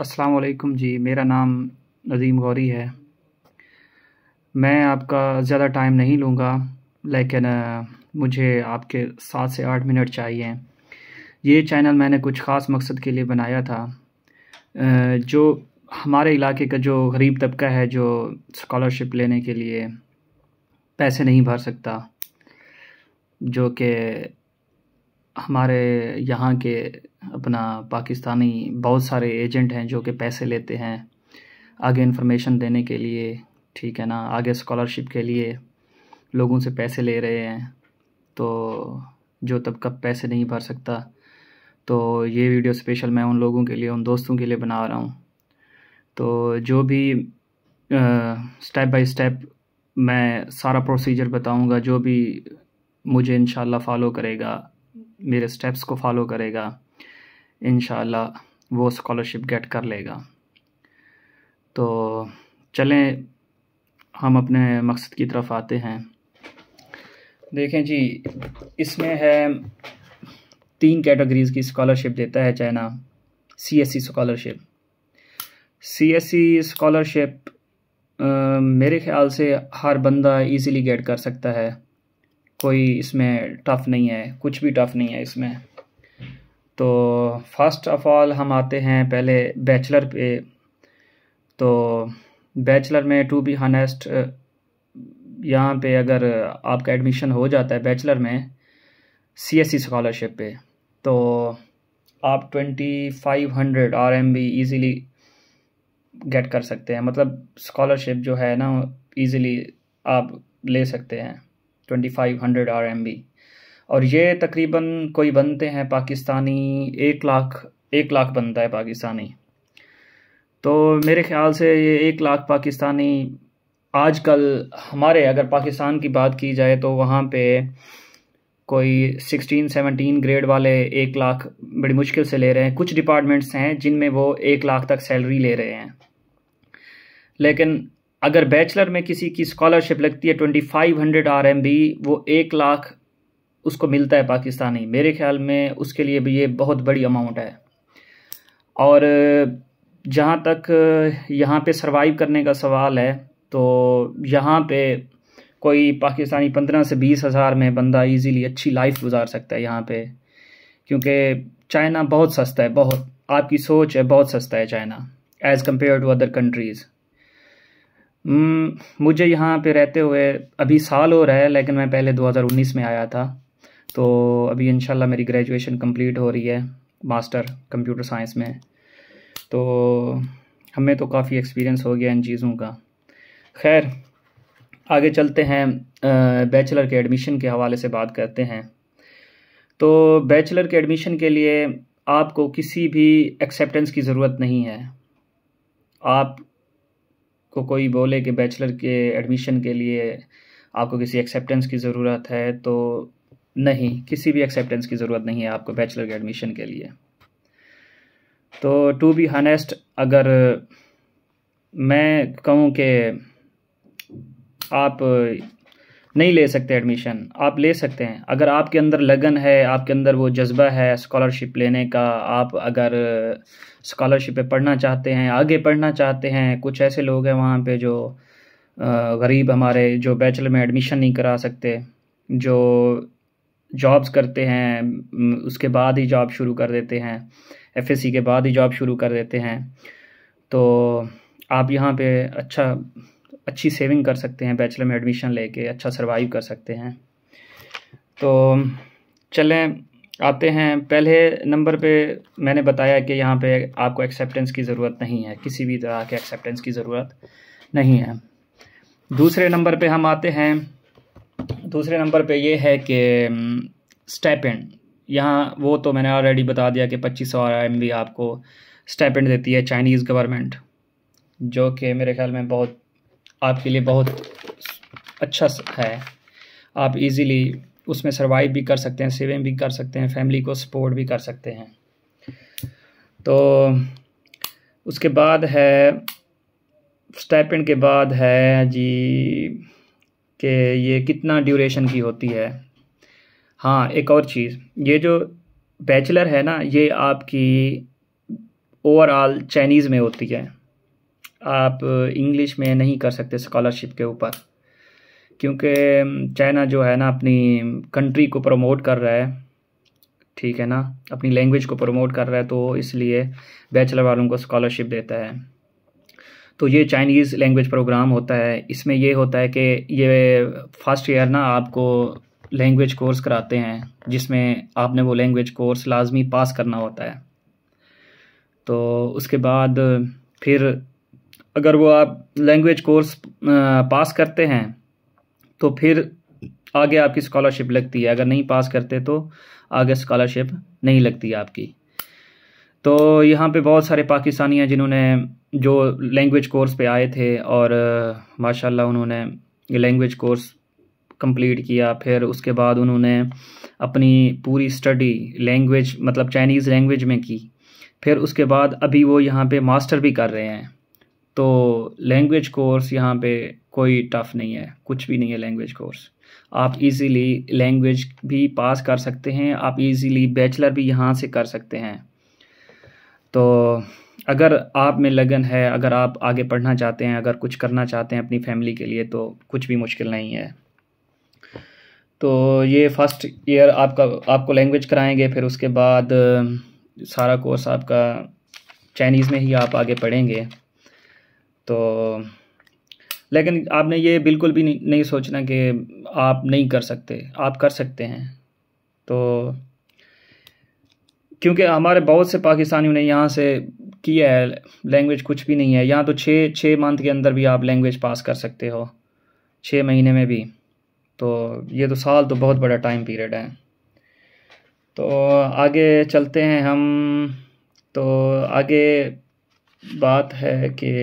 असलकुम जी मेरा नाम नदीम गौरी है मैं आपका ज़्यादा टाइम नहीं लूँगा लेकिन मुझे आपके सात से आठ मिनट चाहिए ये चैनल मैंने कुछ ख़ास मकसद के लिए बनाया था जो हमारे इलाके का जो गरीब तबका है जो स्कॉलरशिप लेने के लिए पैसे नहीं भर सकता जो कि हमारे यहाँ के अपना पाकिस्तानी बहुत सारे एजेंट हैं जो कि पैसे लेते हैं आगे इन्फॉर्मेशन देने के लिए ठीक है ना आगे स्कॉलरशिप के लिए लोगों से पैसे ले रहे हैं तो जो तब कब पैसे नहीं भर सकता तो ये वीडियो स्पेशल मैं उन लोगों के लिए उन दोस्तों के लिए बना रहा हूँ तो जो भी स्टेप बाय स्टेप मैं सारा प्रोसीजर बताऊंगा जो भी मुझे इन फॉलो करेगा मेरे स्टेप्स को फॉलो करेगा इन वो स्कॉलरशिप गेट कर लेगा तो चलें हम अपने मकसद की तरफ आते हैं देखें जी इसमें है तीन कैटेगरीज़ की स्कॉलरशिप देता है China C S C scholarship C S C scholarship मेरे ख्याल से हर बंदा इजीली गेट कर सकता है कोई इसमें टफ़ नहीं है कुछ भी टफ़ नहीं है इसमें तो फर्स्ट ऑफ ऑल हम आते हैं पहले बैचलर पे तो बैचलर में टू बी हनेस्ट यहाँ पे अगर आपका एडमिशन हो जाता है बैचलर में सी एस सी स्कॉलरशिप पे तो आप twenty five hundred R M B easily get कर सकते हैं मतलब स्कॉलरशिप जो है ना ईज़िली आप ले सकते हैं twenty five hundred R M B और ये तकरीबन कोई बनते हैं पाकिस्तानी एक लाख एक लाख बनता है पाकिस्तानी तो मेरे ख्याल से ये एक लाख पाकिस्तानी आजकल हमारे अगर पाकिस्तान की बात की जाए तो वहाँ पे कोई सिक्सटीन सेवनटीन ग्रेड वाले एक लाख बड़ी मुश्किल से ले रहे हैं कुछ डिपार्टमेंट्स हैं जिनमें वो एक लाख तक सैलरी ले रहे हैं लेकिन अगर बैचलर में किसी की स्कॉलरशिप लगती है twenty five hundred R M B वो एक लाख उसको मिलता है पाकिस्तानी मेरे ख्याल में उसके लिए भी ये बहुत बड़ी अमाउंट है और जहाँ तक यहाँ पे सरवाइव करने का सवाल है तो यहाँ पे कोई पाकिस्तानी पंद्रह से बीस हज़ार में बंदा इजीली अच्छी लाइफ गुजार सकता है यहाँ पे क्योंकि चाइना बहुत सस्ता है बहुत आपकी सोच है बहुत सस्ता है China as compare to other countries मुझे यहाँ पे रहते हुए अभी साल हो रहा है लेकिन मैं पहले 2019 में आया था तो अभी इन मेरी ग्रेजुएशन कम्प्लीट हो रही है मास्टर कंप्यूटर साइंस में तो हमें तो काफ़ी एक्सपीरियंस हो गया इन चीज़ों का खैर आगे चलते हैं बैचलर के एडमिशन के हवाले से बात करते हैं तो बैचलर के एडमिशन के लिए आपको किसी भी एक्सेप्टेंस की ज़रूरत नहीं है आप को कोई बोले कि बैचलर के एडमिशन के लिए आपको किसी एक्सेप्टेंस की ज़रूरत है तो नहीं किसी भी एक्सेप्टेंस की ज़रूरत नहीं है आपको बैचलर के एडमिशन के लिए तो टू बी हनेस्ट अगर मैं कहूँ कि आप नहीं ले सकते एडमिशन आप ले सकते हैं अगर आपके अंदर लगन है आपके अंदर वो जज्बा है स्कॉलरशिप लेने का आप अगर स्कॉलरशिप पे पढ़ना चाहते हैं आगे पढ़ना चाहते हैं कुछ ऐसे लोग हैं वहाँ पे जो गरीब हमारे जो बैचलर में एडमिशन नहीं करा सकते जो जॉब्स करते हैं उसके बाद ही जॉब शुरू कर देते हैं एफ के बाद ही जॉब शुरू कर देते हैं तो आप यहाँ पे अच्छा अच्छी सेविंग कर सकते हैं बैचलर में एडमिशन लेके अच्छा सरवाइव कर सकते हैं तो चलें आते हैं पहले नंबर पे मैंने बताया कि यहाँ पे आपको एक्सेप्टेंस की ज़रूरत नहीं है किसी भी तरह के एक्सेप्टेंस की ज़रूरत नहीं है दूसरे नंबर पे हम आते हैं दूसरे नंबर पे ये है कि स्टेपेंड यहाँ वो तो मैंने ऑलरेडी बता दिया कि पच्चीस सौ एम बी आपको स्टेपेंड देती है चाइनीज़ गवर्नमेंट जो कि मेरे ख्याल में बहुत आपके लिए बहुत अच्छा है आप इजीली उसमें सर्वाइव भी कर सकते हैं सेविंग भी कर सकते हैं फैमिली को सपोर्ट भी कर सकते हैं तो उसके बाद है स्टेपेंड के बाद है जी कि ये कितना ड्यूरेशन की होती है हाँ एक और चीज़ ये जो बैचलर है ना ये आपकी ओवरऑल चाइनीज़ में होती है आप इंग्लिश में नहीं कर सकते स्कॉलरशिप के ऊपर क्योंकि चाइना जो है ना अपनी कंट्री को प्रमोट कर रहा है ठीक है ना अपनी लैंग्वेज को प्रमोट कर रहा है तो इसलिए बैचलर वालों को स्कॉलरशिप देता है तो ये चाइनीज़ लैंग्वेज प्रोग्राम होता है इसमें ये होता है कि ये फर्स्ट ईयर ना आपको लैंग्वेज कोर्स कराते हैं जिसमें आपने वो लैंग्वेज कोर्स लाजमी पास करना होता है तो उसके बाद फिर अगर वो आप लैंग्वेज कोर्स पास करते हैं तो फिर आगे आपकी स्कॉलरशिप लगती है अगर नहीं पास करते तो आगे स्कॉलरशिप नहीं लगती आपकी तो यहाँ पे बहुत सारे पाकिस्तानी हैं जिन्होंने जो लैंग्वेज कोर्स पे आए थे और माशाल्लाह उन्होंने लैंग्वेज कोर्स कंप्लीट किया फिर उसके बाद उन्होंने अपनी पूरी स्टडी लैंग्वेज मतलब चाइनीज़ लैंग्वेज में की फिर उसके बाद अभी वो यहाँ पे मास्टर भी कर रहे हैं तो लैंग्वेज कोर्स यहाँ पे कोई टफ़ नहीं है कुछ भी नहीं है लैंग्वेज कोर्स आप इजीली लैंग्वेज भी पास कर सकते हैं आप इजीली बैचलर भी यहाँ से कर सकते हैं तो अगर आप में लगन है अगर आप आगे पढ़ना चाहते हैं अगर कुछ करना चाहते हैं अपनी फैमिली के लिए तो कुछ भी मुश्किल नहीं है तो ये फर्स्ट ईयर आपका आपको लैंग्वेज कराएंगे फिर उसके बाद सारा कोर्स आपका चाइनीज़ में ही आप आगे पढ़ेंगे तो लेकिन आपने ये बिल्कुल भी नहीं सोचना कि आप नहीं कर सकते आप कर सकते हैं तो क्योंकि हमारे बहुत से पाकिस्तानियों ने यहाँ से किया है लैंग्वेज कुछ भी नहीं है यहाँ तो छः छः मंथ के अंदर भी आप लैंग्वेज पास कर सकते हो छः महीने में भी तो ये तो साल तो बहुत बड़ा टाइम पीरियड है तो आगे चलते हैं हम तो आगे बात है कि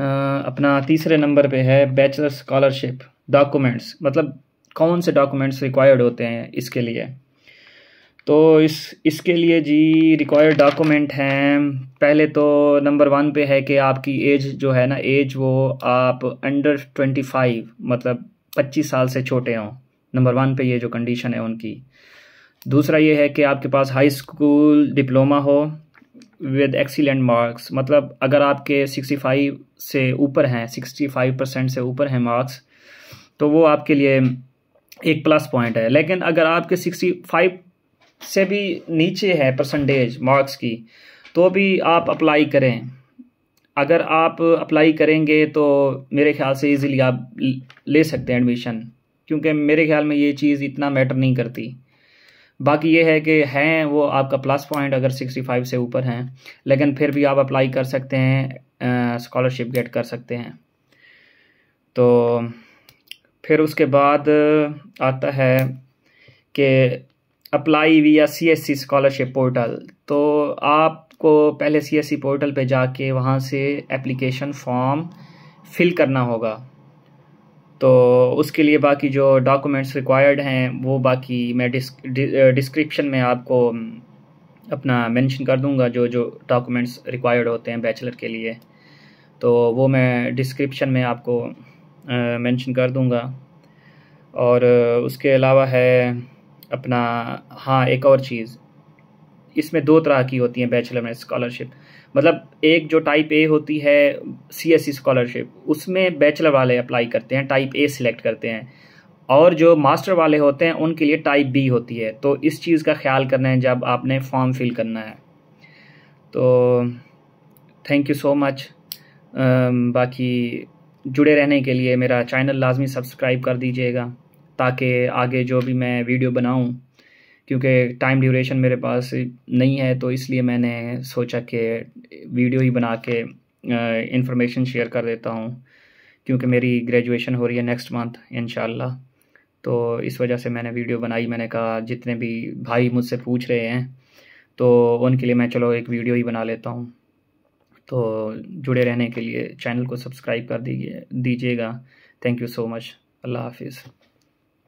अपना तीसरे नंबर पे है बैचलर स्कॉलरशिप डॉक्यूमेंट्स मतलब कौन से डॉक्यूमेंट्स रिक्वायर्ड होते हैं इसके लिए तो इस इसके लिए जी रिक्वायर्ड डॉक्यूमेंट हैं पहले तो नंबर वन पे है कि आपकी एज जो है ना एज वो आप अंडर ट्वेंटी फाइव मतलब पच्चीस साल से छोटे हों नंबर वन पे ये जो कंडीशन है उनकी दूसरा ये है कि आपके पास हाई स्कूल डिप्लोमा हो विद एक्सीलेंट मार्क्स मतलब अगर आपके सिक्सटी फाइव से ऊपर हैं सिक्सटी फाइव परसेंट से ऊपर हैं मार्क्स तो वो आपके लिए एक प्लस पॉइंट है लेकिन अगर आपके सिक्सटी फाइव से भी नीचे है परसेंटेज मार्क्स की तो भी आप अप्लाई करें अगर आप अप्लाई करेंगे तो मेरे ख्याल से इजीली आप ले सकते हैं एडमिशन क्योंकि मेरे ख्याल में ये चीज़ इतना मैटर नहीं करती बाकी ये है कि हैं वो आपका प्लस पॉइंट अगर 65 से ऊपर हैं लेकिन फिर भी आप अप्लाई कर सकते हैं स्कॉलरशिप गेट कर सकते हैं तो फिर उसके बाद आता है कि अप्लाई वी या C S C scholarship portal तो आपको पहले सी एस सी पोर्टल पे जाके वहाँ से एप्लीकेशन फॉर्म फिल करना होगा तो उसके लिए बाकी जो डॉक्यूमेंट्स रिक्वायर्ड हैं वो बाकी मैं डिस्क्रिप्शन में आपको अपना मेंशन कर दूंगा जो जो डॉक्यूमेंट्स रिक्वायर्ड होते हैं बैचलर के लिए तो वो मैं डिस्क्रिप्शन में आपको मेंशन कर दूंगा और उसके अलावा है अपना हाँ एक और चीज़ इसमें दो तरह की होती हैं बैचलर में स्कॉलरशिप मतलब एक जो टाइप ए होती है सी एस स्कॉलरशिप उसमें बैचलर वाले अप्लाई करते हैं टाइप ए सिलेक्ट करते हैं और जो मास्टर वाले होते हैं उनके लिए टाइप बी होती है तो इस चीज़ का ख्याल करना है जब आपने फॉर्म फिल करना है तो थैंक यू सो मच बाकी जुड़े रहने के लिए मेरा चैनल लाजमी सब्सक्राइब कर दीजिएगा ताकि आगे जो भी मैं वीडियो बनाऊं क्योंकि टाइम ड्यूरेशन मेरे पास नहीं है तो इसलिए मैंने सोचा कि वीडियो ही बना के इंफॉर्मेशन शेयर कर देता हूँ क्योंकि मेरी ग्रेजुएशन हो रही है नेक्स्ट मंथ इन तो इस वजह से मैंने वीडियो बनाई मैंने कहा जितने भी भाई मुझसे पूछ रहे हैं तो उनके लिए मैं चलो एक वीडियो ही बना लेता हूँ तो जुड़े रहने के लिए चैनल को सब्सक्राइब कर दीजिए दीजिएगा थैंक यू सो मच अल्लाह हाफिज़